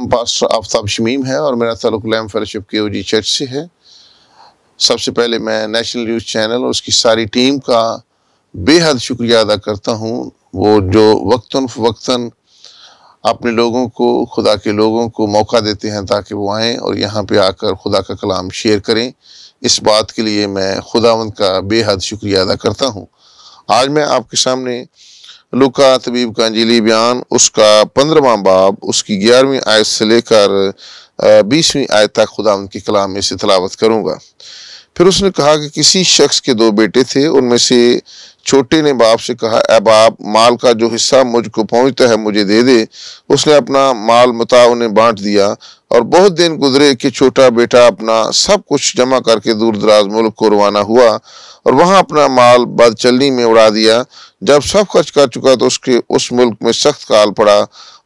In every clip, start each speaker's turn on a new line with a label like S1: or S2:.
S1: नाम पास्टर आफ्ताब शमीम है और मेरा तल्लुक लैम फेलोशिप के ओजी चर्च से है सबसे पहले मैं नेशनल न्यूज़ चैनल और उसकी सारी टीम का बेहद शुक्रिया अदा करता हूँ वो जो वक्तन फ़वक्ता अपने लोगों को खुदा के लोगों को मौका देते हैं ताकि वो आएँ और यहाँ पर आकर खुदा का कलाम शेयर करें इस बात के लिए मैं खुदावंद का बेहद शुक्रिया अदा करता हूँ आज मैं आपके सामने लुका तबीब का अंजीली बयान उसका पंद्रवा बाब उसकी ग्यारहवीं आयत से लेकर बीसवीं आयत तक खुदा उनके कलाम में से तलावत करूँगा फिर उसने कहा कि किसी शख्स के दो बेटे थे उनमें से छोटे ने बाप से कहा अब आप माल का जो हिस्सा मुझको पहुंचता है मुझे दे दे उसने अपना माल मता उन्हें बांट दिया और बहुत दिन गुजरे कि छोटा बेटा अपना सब कुछ जमा करके दूर दराज मुल्क को रवाना हुआ और वहां अपना माल बदचलनी में उड़ा दिया जब सब खर्च कर चुका तो उसके उस मुल्क में सख्त काल पड़ा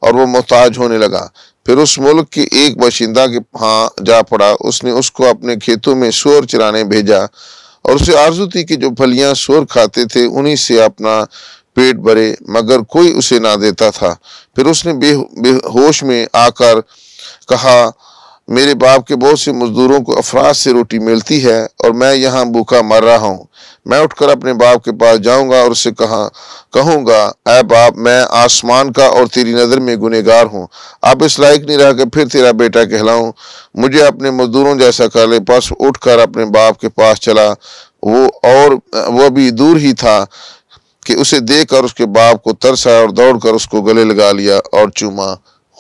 S1: और वो मोहताज होने लगा फिर उस मुल्क के एक बशिंदा के हाँ जा पड़ा उसने उसको अपने खेतों में शोर चराने भेजा और उसे आरजू थी कि जो फलियां शोर खाते थे उन्हीं से अपना पेट भरे मगर कोई उसे ना देता था फिर उसने बेहोश में आकर कहा मेरे बाप के बहुत से मज़दूरों को अफराज से रोटी मिलती है और मैं यहाँ भूखा मर रहा हूँ मैं उठकर अपने बाप के पास जाऊँगा और उससे कहा कहूँगा ऐ बाप मैं आसमान का और तेरी नज़र में गुनहगार हूँ आप इस लायक नहीं रहा कि फिर तेरा बेटा कहलाऊँ मुझे अपने मज़दूरों जैसा कर ले उठ उठकर अपने बाप के पास चला वो और वह भी दूर ही था कि उसे देख कर उसके बाप को तरसा और कर उसको गले लगा लिया और चूमा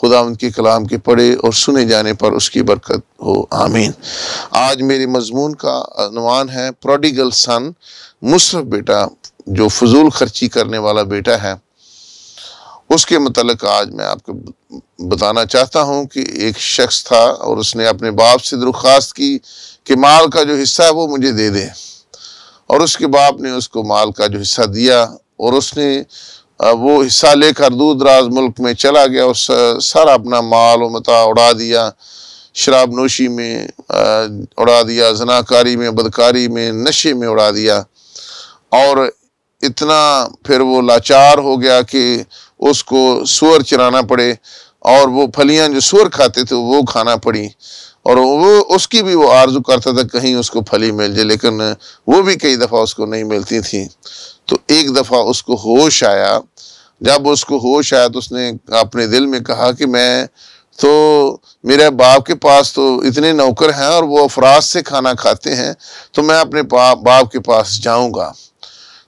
S1: खुदा उनके कलाम के पढ़े और सुने जाने पर उसकी बरकत हो आमीन आज मेरे मजमून का अनुमान है प्रोडिगल सन मुशरफ बेटा जो फजूल खर्ची करने वाला बेटा है उसके मतलब आज मैं आपको बताना चाहता हूँ कि एक शख्स था और उसने अपने बाप से दरख्वास्त की कि माल का जो हिस्सा है वो मुझे दे दे और उसके बाप ने उसको माल का जो हिस्सा दिया और उसने वो हिस्सा लेकर दूर दराज मुल्क में चला गया उस सारा अपना माल व मता उड़ा दिया शराब नोशी में उड़ा दिया जनाकारी में बदकारी में नशे में उड़ा दिया और इतना फिर वो लाचार हो गया कि उसको सुअर चराना पड़े और वो फलियां जो सुअर खाते थे वो खाना पड़ी और वो उसकी भी वो आरजू करता था कहीं उसको फली मिल जाए लेकिन वो भी कई दफ़ा उसको नहीं मिलती थी तो एक दफ़ा उसको होश आया जब उसको होश आया तो उसने अपने दिल में कहा कि मैं तो मेरे बाप के पास तो इतने नौकर हैं और वो अफराज से खाना खाते हैं तो मैं अपने बाप के पास जाऊंगा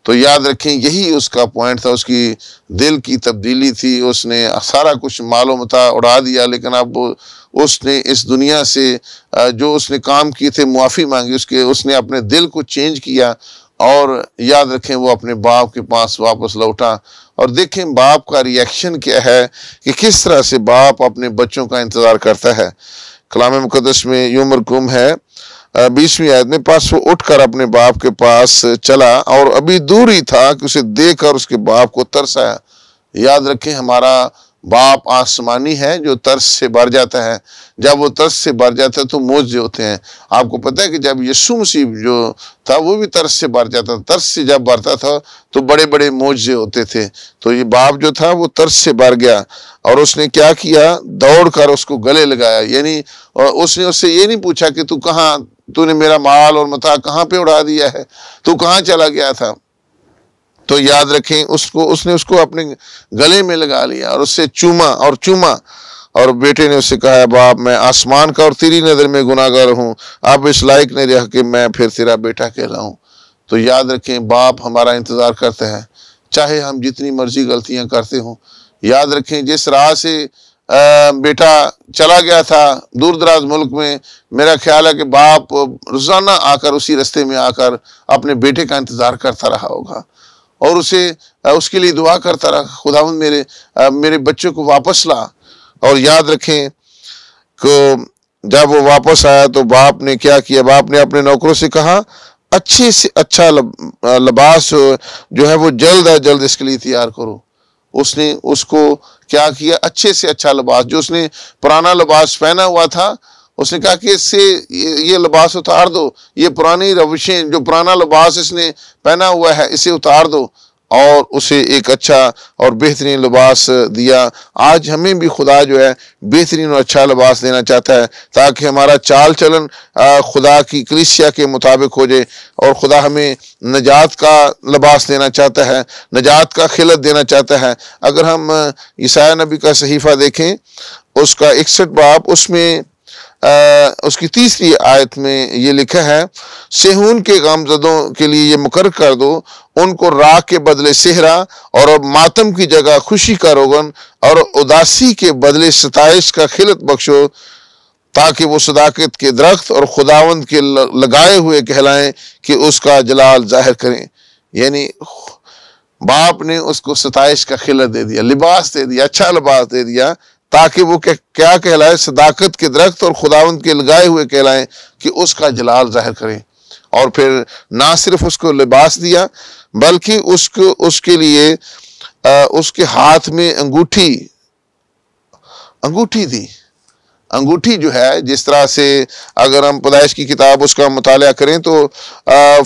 S1: तो याद रखें यही उसका पॉइंट था उसकी दिल की तब्दीली थी उसने सारा कुछ मालूम था उड़ा दिया लेकिन अब उसने इस दुनिया से जो उसने काम किए थे मुआफ़ी मांगी उसके उसने अपने दिल को चेंज किया और याद रखें वो अपने बाप के पास वापस लौटा और देखें बाप का रिएक्शन क्या है कि किस तरह से बाप अपने बच्चों का इंतज़ार करता है कलाम मुकदस में यूमर कुम है बीसवीं आयत में पास वो उठकर अपने बाप के पास चला और अभी दूर ही था कि उसे देख कर उसके बाप को तरसाया याद रखें हमारा बाप आसमानी है जो तरस से भर जाता है जब वो तरस से भर जाता है तो मोजे होते हैं आपको पता है कि जब यीशु मसीह जो था वो भी तरस से भर जाता था तरस से जब भरता था तो बड़े बड़े मोजे होते थे तो ये बाप जो था वो तरस से भर गया और उसने क्या किया दौड़ कर उसको गले लगाया यानी उसने उससे ये नहीं पूछा कि तू कहाँ तूने मेरा माल और मथा कहाँ पे उड़ा दिया है तू कहाँ चला गया था तो याद रखें उसको उसने उसको अपने गले में लगा लिया और उससे चूमा और चूमा और बेटे ने उससे कहा बाप मैं आसमान का और तेरी नज़र में गुनागार हूँ अब इस लायक ने रहा कि मैं फिर तेरा बेटा कहलाऊँ तो याद रखें बाप हमारा इंतज़ार करते हैं चाहे हम जितनी मर्जी गलतियाँ करते हों याद रखें जिस राह से बेटा चला गया था दूर दराज मुल्क में मेरा ख्याल है कि बाप रोज़ाना आकर उसी रस्ते में आकर अपने बेटे का इंतज़ार करता रहा होगा और उसे उसके लिए दुआ करता रहा खुदा मेरे मेरे बच्चों को वापस ला और याद रखें को जब वो वापस आया तो बाप ने क्या किया बाप ने अपने नौकरों से कहा अच्छे से अच्छा लब, लबास जो है वो जल्द अज जल्द इसके लिए तैयार करो उसने उसको क्या किया अच्छे से अच्छा लिबास जो उसने पुराना लिबास पहना हुआ था उसने कहा कि इससे ये लिबास उतार दो ये पुरानी रविशें जो पुराना लिबास इसने पहना हुआ है इसे उतार दो और उसे एक अच्छा और बेहतरीन लिबास दिया आज हमें भी खुदा जो है बेहतरीन और अच्छा लिबास देना चाहता है ताकि हमारा चाल चलन खुदा की कलिसिया के मुताबिक हो जाए और खुदा हमें नजात का लिबास देना चाहता है नजात का खिलत देना चाहता है अगर हम ईसा नबी का सहीफ़ा देखें उसका इकसठ बाप उसमें आ, उसकी तीसरी आयत में ये लिखा है सेहून के गामजदों के लिए ये मुकर कर दो उनको राख के बदले सेहरा और अब मातम की जगह खुशी का रोगन और उदासी के बदले सताइश का खिलत बख्शो ताकि वो सदाकत के दरख्त और खुदावंद के लगाए हुए कहलाएं कि उसका जलाल जाहिर करें यानी बाप ने उसको सताइश का खिलत दे दिया लिबास दे दिया अच्छा लिबास दे दिया ताकि वो क्या कहलाए सदाकत के दरख्त और खुदावंद के लगाए हुए कहलाएं कि उसका जलाल जाहिर करें और फिर ना सिर्फ उसको लिबास दिया बल्कि उसको उसके लिए आ, उसके हाथ में अंगूठी अंगूठी दी अंगूठी जो है जिस तरह से अगर हम पैदाइश की किताब उसका मुताल करें तो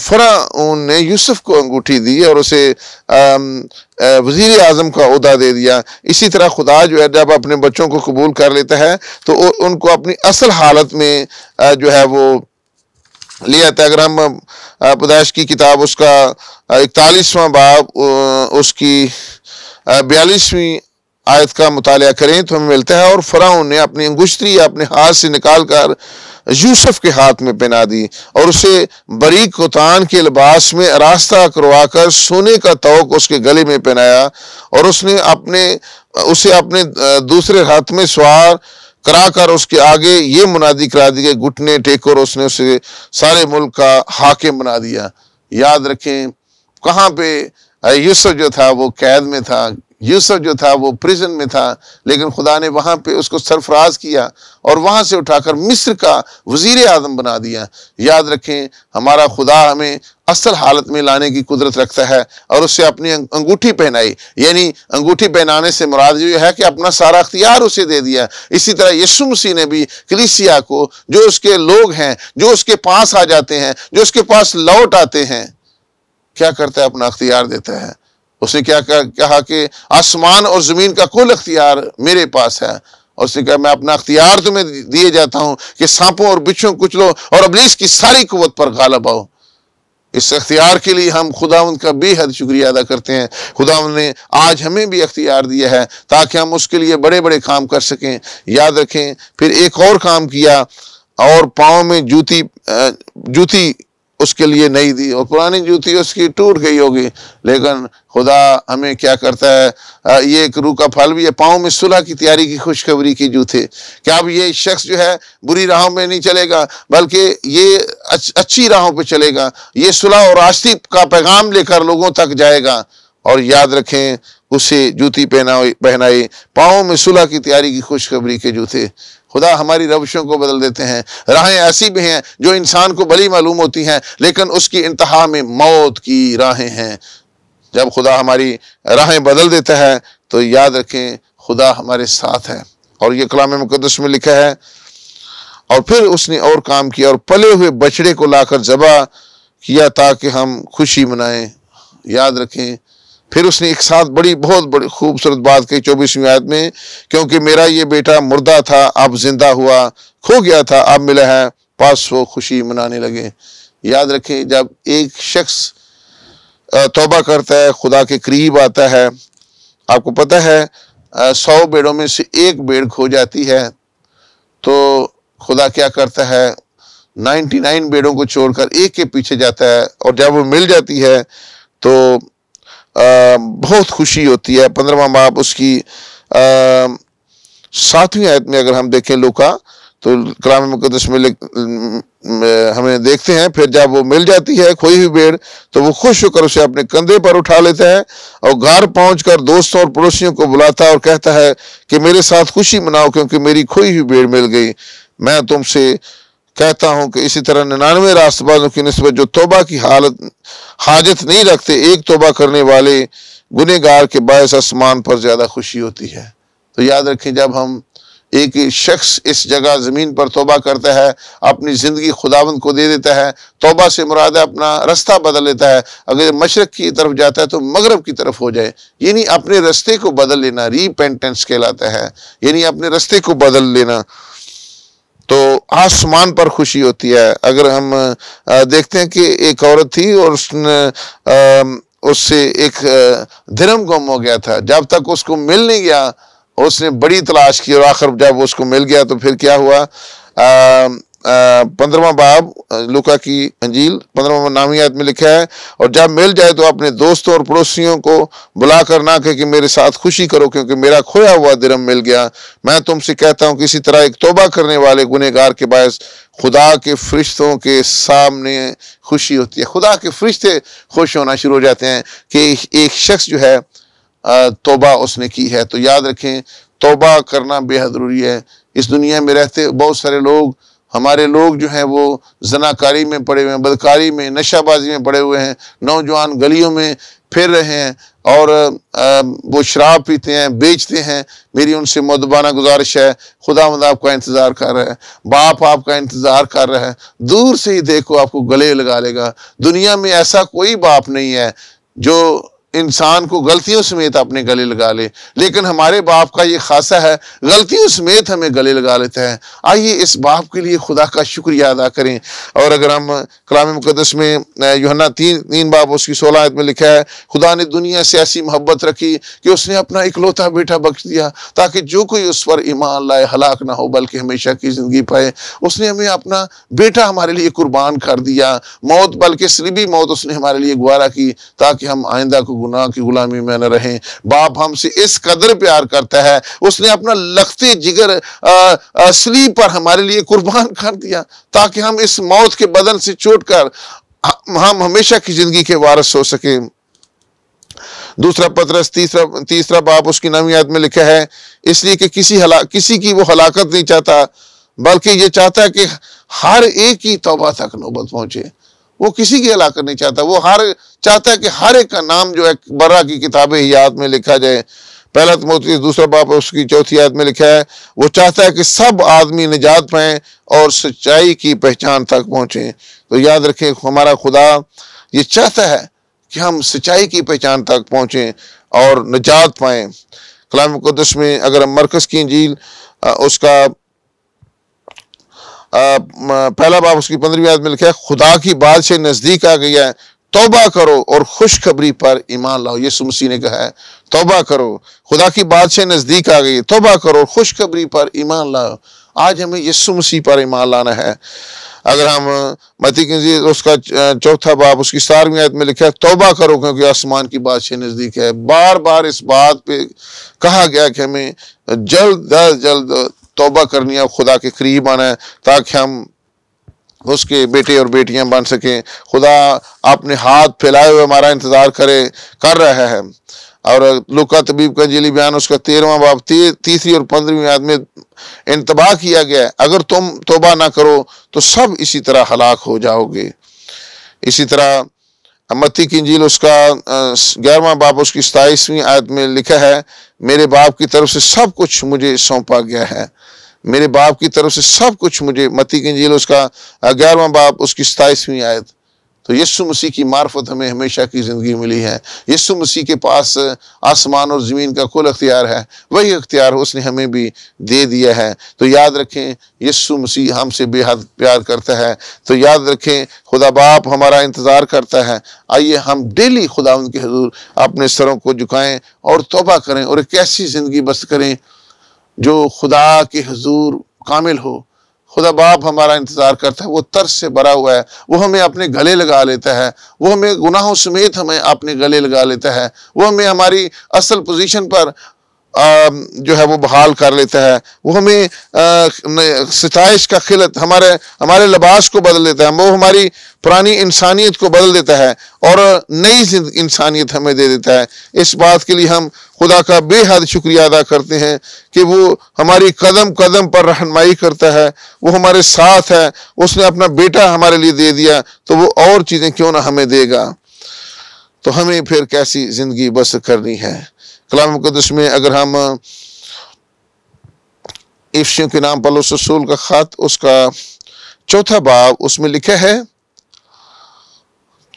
S1: फ़राउन ने यूसुफ को अंगूठी दी और उसे वज़ी अजम का अहदा दे दिया इसी तरह खुदा जो है जब अपने बच्चों को कबूल कर लेता है तो उनको अपनी असल हालत में जो है वो लिया था अगर हम पदाइश की किताब उसका इकतालीसवा बाब उसकी बयालीसवीं आयत का मुताल करें तो हमें मिलता है और फ़राउन ने अपनी अंगुश्तरी अपने हाथ से निकाल कर यूसुफ के हाथ में पहना दी और उसे बरीक कुतान के लिबास में रास्ता करवा कर सोने का तोक उसके गले में पहनाया और उसने अपने उसे अपने दूसरे हाथ में सवार करा कर उसके आगे ये मुनादी करा दी गई घुटने टेक और उसने उसे सारे मुल्क का हाकिम बना दिया याद रखें कहाँ पे यूसुफ जो था वो कैद में था यूसुफ जो था वो प्रिजन में था लेकिन खुदा ने वहाँ पे उसको सरफराज किया और वहाँ से उठाकर मिस्र का वजीर आजम बना दिया याद रखें हमारा खुदा हमें असल हालत में लाने की कुदरत रखता है और उससे अपनी अंगूठी पहनाई यानी अंगूठी पहनाने से मुराद ये है कि अपना सारा अख्तियार उसे दे दिया इसी तरह यशु मसीह ने भी कलिसिया को जो उसके लोग हैं जो उसके पास आ जाते हैं जो उसके पास लौट आते हैं क्या करता है अपना अख्तियार देता है उसने क्या कहा कि आसमान और ज़मीन का कुल अख्तियार मेरे पास है और उसने कहा मैं अपना अख्तियार तुम्हें दिए जाता हूँ कि सांपों और बिच्छों कुचलो और अबलीस की सारी कुत पर गालब आओ इस अख्तियार के लिए हम खुदा का बेहद शुक्रिया अदा करते हैं खुदा ने आज हमें भी अख्तियार दिया है ताकि हम उसके लिए बड़े बड़े काम कर सकें याद रखें फिर एक और काम किया और पाँव में जूती जूती उसके लिए नहीं दी और पुरानी जूती उसकी टूट गई होगी लेकिन खुदा हमें क्या करता है ये एक रू का फल भी है पाँव में सुलह की तैयारी की खुशखबरी की जूते क्या अब ये शख्स जो है बुरी राहों में नहीं चलेगा बल्कि ये अच्छी राहों पे चलेगा ये सुलह और आस्ती का पैगाम लेकर लोगों तक जाएगा और याद रखें उसे जूती पहना पहनाई पाँव में सुलह की तैयारी की खुशखबरी के जूते खुदा हमारी रविशों को बदल देते हैं राहें ऐसी भी हैं जो इंसान को भली मालूम होती हैं लेकिन उसकी इंतहा में मौत की राहें हैं जब खुदा हमारी राहें बदल देता है तो याद रखें खुदा हमारे साथ है और ये कलाम मुकदस में लिखा है और फिर उसने और काम किया और पले हुए बछड़े को लाकर जबा किया ताकि हम खुशी मनाएं याद रखें फिर उसने एक साथ बड़ी बहुत बड़ी खूबसूरत बात कही चौबीसवीं आयत में क्योंकि मेरा ये बेटा मुर्दा था अब जिंदा हुआ खो गया था अब मिला है पास वो खुशी मनाने लगे याद रखें जब एक शख्स तोबा करता है खुदा के करीब आता है आपको पता है सौ बेड़ों में से एक बेड़ खो जाती है तो खुदा क्या करता है 99 बेड़ों को छोड़कर एक के पीछे जाता है और जब वो मिल जाती है तो बहुत खुशी होती है पंद्रवा बाप उसकी सातवीं आयत में अगर हम देखें लुका तो कलाम मुकदस में हमें देखते हैं फिर जब वो मिल जाती है खोई हुई भेड़ तो वो खुश होकर उसे अपने कंधे पर उठा लेता है और घर पहुँच कर दोस्तों और पड़ोसियों को बुलाता है और कहता है कि मेरे साथ खुशी मनाओ क्योंकि मेरी खोई हुई भेड़ मिल गई मैं तुमसे कहता हूँ कि इसी तरह निन्यानवे राष्ट्रवादों की नस्बत जो तोबा की हालत हाजत नहीं रखते एक तोबा करने वाले गुनहगार के बायस आसमान पर ज़्यादा खुशी होती है तो याद रखें जब हम एक शख्स इस जगह ज़मीन पर तोबा करता है अपनी ज़िंदगी खुदावंद को दे देता है तोबा से मुराद अपना रास्ता बदल लेता है अगर मशरक़ की तरफ जाता है तो मगरब की तरफ हो जाए यानी अपने रास्ते को बदल लेना रीपेंटेंस कहलाता है यानी अपने रास्ते को बदल लेना तो आसमान पर खुशी होती है अगर हम देखते हैं कि एक औरत थी और उसने उससे एक धर्म गुम हो गया था जब तक उसको मिल नहीं गया उसने बड़ी तलाश की और आखिर जब उसको मिल गया तो फिर क्या हुआ आ, पंद्रवा बाब लुका की अंजील पंद्रवा नामियात में लिखा है और जब मिल जाए तो अपने दोस्तों और पड़ोसियों को बुला कर ना कह कि मेरे साथ खुशी करो क्योंकि मेरा खोया हुआ दिरम मिल गया मैं तुमसे कहता हूँ किसी तरह एक तोबा करने वाले गुनहगार के बायस खुदा के फरिश्तों के सामने खुशी होती है खुदा के फरिश्ते खुश होना शुरू हो जाते हैं कि एक शख्स जो है तोबा उसने की है तो याद रखें तोबा करना बेहद ज़रूरी है इस दुनिया में रहते बहुत सारे लोग हमारे लोग जो हैं वो जनाकारी में पड़े हुए हैं बदकारी में नशाबाजी में पड़े हुए हैं नौजवान गलियों में फिर रहे हैं और वो शराब पीते हैं बेचते हैं मेरी उनसे मदबाना गुजारिश है खुदा मद आपका इंतज़ार कर रहा है बाप आपका इंतज़ार कर रहा है दूर से ही देखो आपको गले लगा लेगा दुनिया में ऐसा कोई बाप नहीं है जो इंसान को गलतियों समेत अपने गले लगा ले लेकिन हमारे बाप का ये खासा है गलतियों समेत हमें गले लगा लेते हैं आइए इस बाप के लिए खुदा का शुक्रिया अदा करें और अगर हम कलाम मुकदस में योहना तीन तीन बाप उसकी सोलह आयत में लिखा है खुदा ने दुनिया से ऐसी मोहब्बत रखी कि उसने अपना इकलौता बेटा बख्श दिया ताकि जो कोई उस पर ईमान लाए हलाक ना हो बल्कि हमेशा की ज़िंदगी पाए उसने हमें अपना बेटा हमारे लिए कुर्बान कर दिया मौत बल्कि सलीबी मौत उसने हमारे लिए गुवारा की ताकि हम आइंदा को गुना की गुलामी में न रहें बाप हमसे इस कदर प्यार करता है उसने अपना लखते जिगर असली पर हमारे लिए कुर्बान कर दिया ताकि हम इस मौत के बदन से चोट कर हम हमेशा की जिंदगी के वारस हो सके दूसरा पत्रस तीसरा तीसरा बाप उसकी नवी याद में लिखा है इसलिए कि किसी हला किसी की वो हलाकत नहीं चाहता बल्कि ये चाहता है कि हर एक ही तोबा तक नौबत पहुंचे वो किसी की हलाकत नहीं चाहता वो हर चाहता है कि हर एक का नाम जो है बर्रा की किताब याद में लिखा जाए पहला तो मोती दूसरा बाप उसकी चौथी याद में लिखा है वो चाहता है कि सब आदमी निजात पाए और सच्चाई की पहचान तक पहुँचें तो याद रखें हमारा खुदा ये चाहता है कि हम सच्चाई की पहचान तक पहुँचें और निजात पाएँ कलाम मुकदस में अगर हम मरकज़ की झील उसका पहला बाप उसकी पंद्रहवीं याद में लिखा है खुदा की बात से नज़दीक आ गया है तोबा करो और खुशखबरी पर ईमान लाओ ये सुमसी ने कहा है तोबा करो खुदा की बात से नज़दीक आ गई है तोबा करो और खुशखबरी पर ईमान लाओ आज हमें यस्सु मसीह पर ईमान लाना है अगर हम मती की उसका चौथा बाप उसकी सतारवीं आयत में लिखा है तोबा करो क्योंकि आसमान की बादशाह नज़दीक है बार बार इस बात पे कहा गया कि हमें जल्द अज जल्द तोबा करनी है खुदा के करीब आना है ताकि हम उसके बेटे और बेटियां बन सकें खुदा अपने हाथ फैलाए हुए हमारा इंतज़ार करे कर रहा है और लुका तबीब का जिली बयान उसका तेरहवा बाब ती, तीसरी और पंद्रहवीं याद में इंतबाह किया गया है अगर तुम तोबा ना करो तो सब इसी तरह हलाक हो जाओगे इसी तरह मत्ती की इंजील उसका ग्यारहवा बाप उसकी सताईसवीं आयत में लिखा है मेरे बाप की तरफ से सब कुछ मुझे सौंपा गया है मेरे बाप की तरफ से सब कुछ मुझे मत्ती की इंजील उसका ग्यारहवा बाप उसकी सताईसवीं आयत तो यीशु मसीह की मार्फत हमें हमेशा की ज़िंदगी मिली है यीशु मसीह के पास आसमान और ज़मीन का कुल अख्तियार है वही अख्तियार उसने हमें भी दे दिया है तो याद रखें यीशु मसीह हमसे बेहद प्यार करता है तो याद रखें खुदा बाप हमारा इंतज़ार करता है आइए हम डेली खुदा उनके हजूर अपने सरों को झुकाएं और तोबा करें और एक ऐसी ज़िंदगी बस करें जो खुदा के हजूर कामिल हो खुदा बाप हमारा इंतज़ार करता है वो तर्स से भरा हुआ है वो हमें अपने गले लगा लेता है वो हमें गुनाहों समेत हमें अपने गले लगा लेता है वो हमें हमारी असल पोजीशन पर जो है वो बहाल कर लेता है वो हमें सताइश का खिलत हमारे हमारे लबास को बदल देता है वो हमारी पुरानी इंसानियत को बदल देता है और नई इंसानियत हमें दे देता है इस बात के लिए हम खुदा का बेहद शुक्रिया अदा करते हैं कि वो हमारी कदम कदम पर रहनमाई करता है वो हमारे साथ है उसने अपना बेटा हमारे लिए दे दिया तो वो और चीज़ें क्यों ना हमें देगा तो हमें फिर कैसी ज़िंदगी बसर करनी है कलाम मुकदस में अगर हम इफ्शियों के नाम पर रसूल का ख़त उसका चौथा बाब उसमें लिखा है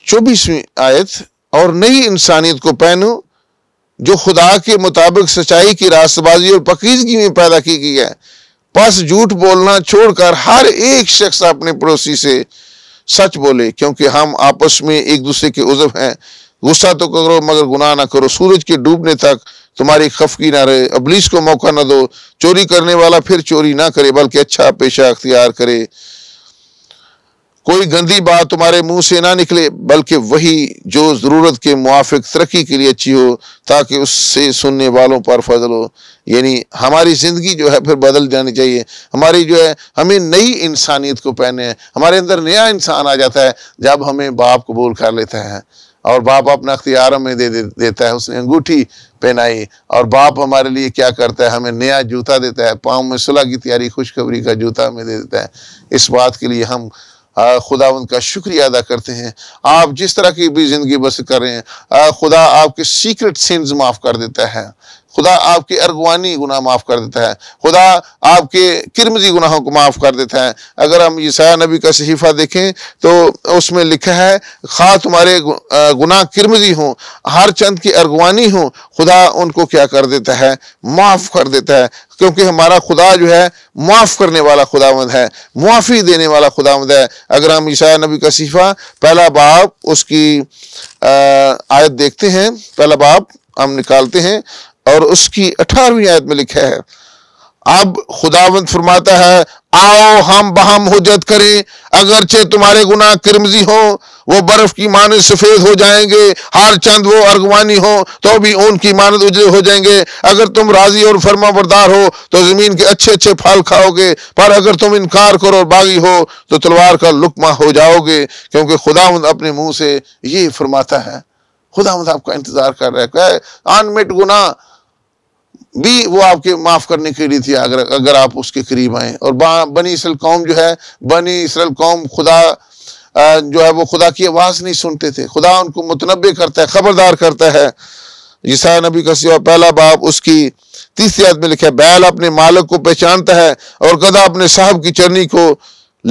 S1: चौबीसवीं आयत और नई इंसानियत को पहनो जो खुदा के मुताबिक सच्चाई की रास्तबाजी और पकीजगी में पैदा की गई है बस झूठ बोलना छोड़कर हर एक शख्स अपने पड़ोसी से सच बोले क्योंकि हम आपस में एक दूसरे के उजब हैं गुस्सा तो करो मगर गुनाह ना करो सूरज के डूबने तक तुम्हारी खफकी ना रहे अबलीस को मौका ना दो चोरी करने वाला फिर चोरी ना करे बल्कि अच्छा पेशा अख्तियार करे कोई गंदी बात तुम्हारे मुंह से ना निकले बल्कि वही जो ज़रूरत के मुआफिक तरक्की के लिए अच्छी हो ताकि उससे सुनने वालों पर फजल हो यानी हमारी ज़िंदगी जो है फिर बदल जानी चाहिए हमारी जो है हमें नई इंसानियत को पहने हमारे अंदर नया इंसान आ जाता है जब हमें बाप कबूल कर लेता है और बाप अपना अख्तियारों में दे, दे देता है उसने अंगूठी पहनाई और बाप हमारे लिए क्या करता है हमें नया जूता देता है पाँव में सुलह की तैयारी खुशखबरी का जूता हमें दे देता है इस बात के लिए हम खुदा उनका शुक्रिया अदा करते हैं आप जिस तरह की भी ज़िंदगी बस कर रहे हैं खुदा आपके सीक्रेट सिंस माफ़ कर देता है खुदा आपकी अरगवानी गुनाह माफ़ कर देता है खुदा आपके किरमजी गुनाहों को माफ़ कर देता है अगर हम ईसा नबी का सहीफ़ा देखें तो उसमें लिखा है खा तुम्हारे गुनाह किरमजी हों हर चंद की अरगवानी हों खुदा उनको क्या कर देता है माफ़ कर देता है क्योंकि हमारा खुदा जो है माफ़ करने वाला खुदावंद है मुआफ़ी देने वाला खुदावंद है अगर हम ईसा नबी का शीफ़ा पहला बाप उसकी आयत देखते हैं पहला बाप हम निकालते हैं और उसकी अठारहवीं आयत में लिखा है अब खुदावंत फरमाता है आओ हम बहम हजत करें अगरचे तुम्हारे गुनाह किरमजी हो वो बर्फ की माने सफेद हो जाएंगे हर चंद वो अर्गवानी हो तो भी उनकी मानद उजले हो जाएंगे अगर तुम राजी और फर्मा बरदार हो तो जमीन के अच्छे अच्छे फल खाओगे पर अगर तुम इनकार करो और बागी हो तो तलवार का लुकमा हो जाओगे क्योंकि खुदावंद अपने मुंह से ये फरमाता है खुदावंद आपका इंतजार कर रहा है अनमिट गुनाह भी वो आपके माफ़ करने के लिए थी अगर अगर आप उसके करीब आएँ और बनी इसल कौम जो है बनी इसल कौम खुदा जो है वो खुदा की आवाज़ नहीं सुनते थे खुदा उनको मुतनबे करता है ख़बरदार करता है जिसा नबी का सिवा पहला बाप उसकी तीसरी याद में लिखा है बैल अपने मालक को पहचानता है और गदा अपने साहब की चरनी को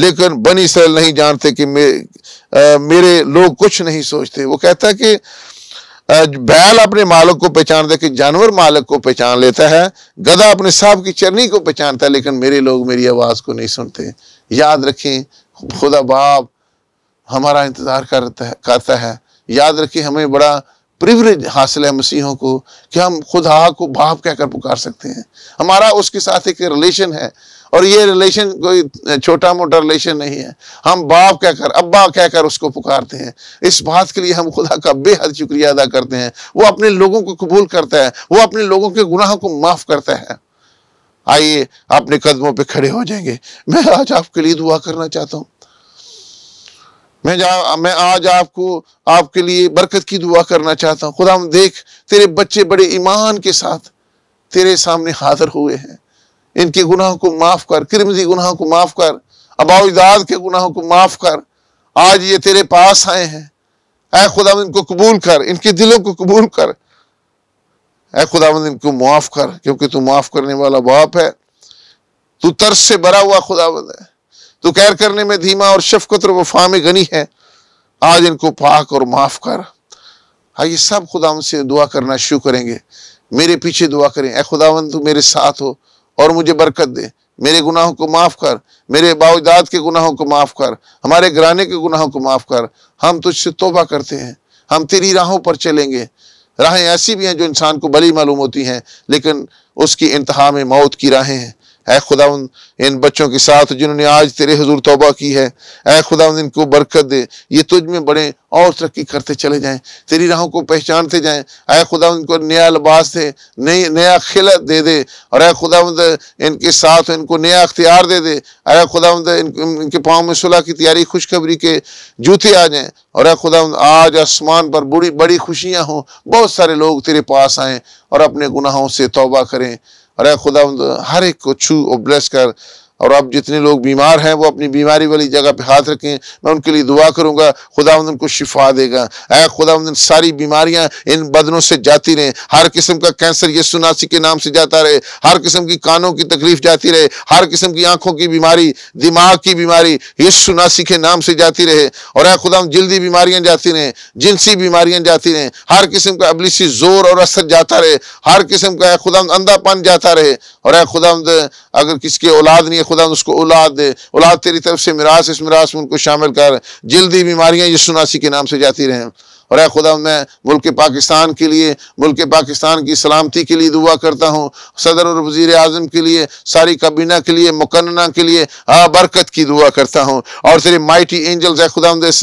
S1: लेकिन बनी सैल नहीं जानते कि मे, आ, मेरे लोग कुछ नहीं सोचते वो कहता है कि बैल अपने मालिक को पहचान दे जानवर मालिक को पहचान लेता है गधा अपने साहब की चरनी को पहचानता है लेकिन मेरे लोग मेरी आवाज़ को नहीं सुनते याद रखें खुदा बाप हमारा इंतज़ार करता है करता है याद रखें हमें बड़ा प्रिवरेज हासिल है मसीहों को कि हम खुदा को भाप कहकर पुकार सकते हैं हमारा उसके साथ एक रिलेशन है और ये रिलेशन कोई छोटा मोटा रिलेशन नहीं है हम बाप कहकर अब्बा कहकर उसको पुकारते हैं इस बात के लिए हम खुदा का बेहद शुक्रिया अदा करते हैं वो अपने लोगों को कबूल करता है वो अपने लोगों के गुनाहों को माफ़ करता है आइए अपने कदमों पे खड़े हो जाएंगे मैं आज आपके लिए दुआ करना चाहता हूँ मैं जा मैं आज आपको आपके लिए बरकत की दुआ करना चाहता हूँ खुदा देख तेरे बच्चे बड़े ईमान के साथ तेरे सामने हाजिर हुए हैं इनके गुनाहों को माफ़ कर किरमजी गुनाहों को माफ़ कर अबाव के गुनाहों को माफ़ कर आज ये तेरे पास आए हैं ऐ खुदा इनको कबूल कर इनके दिलों को कबूल कर ऐ खुदा इनको माफ कर क्योंकि तू माफ़ करने वाला बाप है तू तर्स से भरा हुआ खुदावंद है तो कैर करने में धीमा और शफकत और वफा में गनी है आज इनको पाक और माफ कर आइए सब खुदा से दुआ करना शुरू करेंगे मेरे पीछे दुआ करें ए खुदावन तू मेरे साथ हो और मुझे बरकत दे मेरे गुनाहों को माफ़ कर मेरे बाउदाद के गुनाहों को माफ़ कर हमारे घराने के गुनाहों को माफ़ कर हम तुझसे तोबा करते हैं हम तेरी राहों पर चलेंगे राहें ऐसी भी हैं जो इंसान को बली मालूम होती हैं लेकिन उसकी इंतहा में मौत की राहें हैं ऐ खुदा इन बच्चों के साथ जिन्होंने आज तेरे हजूर तोबा की है ऐ खुदा इनको बरकत दे ये तुझ में बड़े और तरक्की करते चले जाएं तेरी राहों को पहचानते जाएं ऐ खुदा इनको नया लिबास दे नई नया खिलत दे दे और ए खुदा इनके साथ इनको नया अख्तियार दे दे अरे खुदा इनके पाँव में सुलह की तैयारी खुशखबरी के जूते आ जाए और ए खुदा आज आसमान पर बुरी बड़ी खुशियाँ हों बहुत सारे लोग तेरे पास आएँ और अपने गुनाहों से तोबा करें अरे खुदा तो हर एक को छू और ब्लेस कर और अब जितने लोग बीमार हैं वो अपनी बीमारी वाली जगह पे हाथ रखें मैं उनके लिए दुआ करूँगा खुदा को शिफा देगा ऐ खुदा सारी बीमारियाँ इन बदनों से जाती रहें हर किस्म का कैंसर ये सुनासी के नाम से जाता रहे हर किस्म की कानों की तकलीफ जाती रहे हर किस्म की आंखों की बीमारी दिमाग की बीमारी ये सुनासी के नाम से जाती रहे और ए खुदा जल्दी बीमारियाँ जाती रहें जिनसी बीमारियाँ जाती रहें हर किस्म का अबलीसी जोर और असर जाता रहे हर किस्म का खुदा अंधापन जाता रहे और ए खुदा अगर किसी की औलाद नहीं खुदा उसको औलाद दे औलाद तेरी तरफ से मिरास इस मिरास में उनको शामिल कर जल्दी बीमारियां सुनासी के नाम से जाती रहें और ए खुदा मैं मुल्क पाकिस्तान के लिए मुल्क पाकिस्तान की सलामती के लिए दुआ करता हूँ सदर और वजीर अजम के लिए सारी काबीना के लिए मुकन्ना के लिए आ बरकत की दुआ करता हूँ और तेरे माइटी एंजल्स ए खुदा तो इस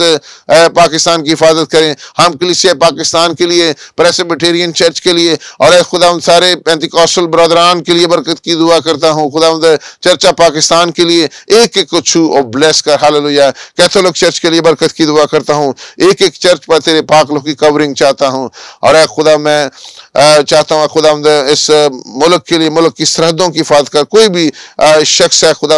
S1: पाकिस्तान की हिफाजत करें हम कलिसिया पाकिस्तान के लिए प्रेसबिटेरियन चर्च के लिए और ए खुदा सारे पैंतीकौसल ब्रदरान के लिए बरकत की दुआ करता हूँ खुदा चर्चा पाकिस्तान तो के लिए एक एक को छू और ब्लेस कर हाल कैथोलिक चर्च के लिए बरकत की दुआ करता हूँ एक एक चर्च पर तेरे पास पाक की कवरिंग चाहता हूँ और ए खुदा मैं चाहता हूँ खुदा इस मुल्क के लिए मुल्क की सरहदों की हिफाजत कर कोई भी शख्स है खुदा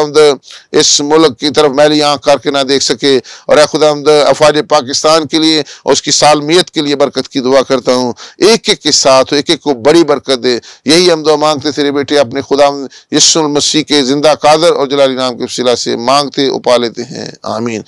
S1: इस मुल्क की तरफ मैली आँख करके ना देख सके और ए खुदा अफवाज पाकिस्तान के लिए और उसकी सालमियत के लिए बरकत की दुआ करता हूँ एक एक के साथ एक एक को बड़ी बरकत दे यही हम दुआ मांगते तेरे बेटे अपने खुदा यसुल के जिंदा कादर और जलाली नाम के सिला से मांगते उपा लेते हैं आमीन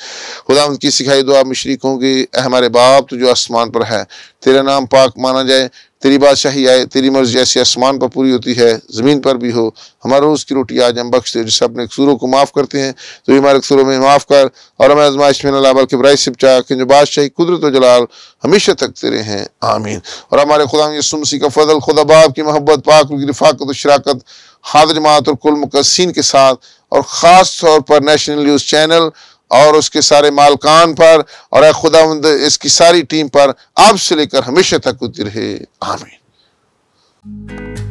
S1: खुदा उनकी सिखाई दुआ मशरक होंगी हमारे बाप तो जो आसमान पर है तेरा नाम पाक माना जाए तेरी बादशाही आए तेरी मर्जी ऐसी आसमान पर पूरी होती है ज़मीन पर भी हो हमारे रोज़ की रोटी आज हम बख्श दे जिससे अपने कसूरों को माफ़ करते हैं तो हमारे कसूरों में माफ़ कर और हमें आजमाइश में ना बल्कि बरा सिप चाह कि जो बादशाही कुदरत जलाल हमेशा तक तेरे हैं आमीन और हमारे खुदा यसुमसी का फजल बाप की मोहब्बत पाक की रफाकत और शराकत हाद जमात और कुल मुकसिन के साथ और ख़ास तौर पर नेशनल न्यूज़ चैनल और उसके सारे मालकान पर और खुदा इसकी सारी टीम पर आपसे लेकर हमेशा तक उतरे आमीन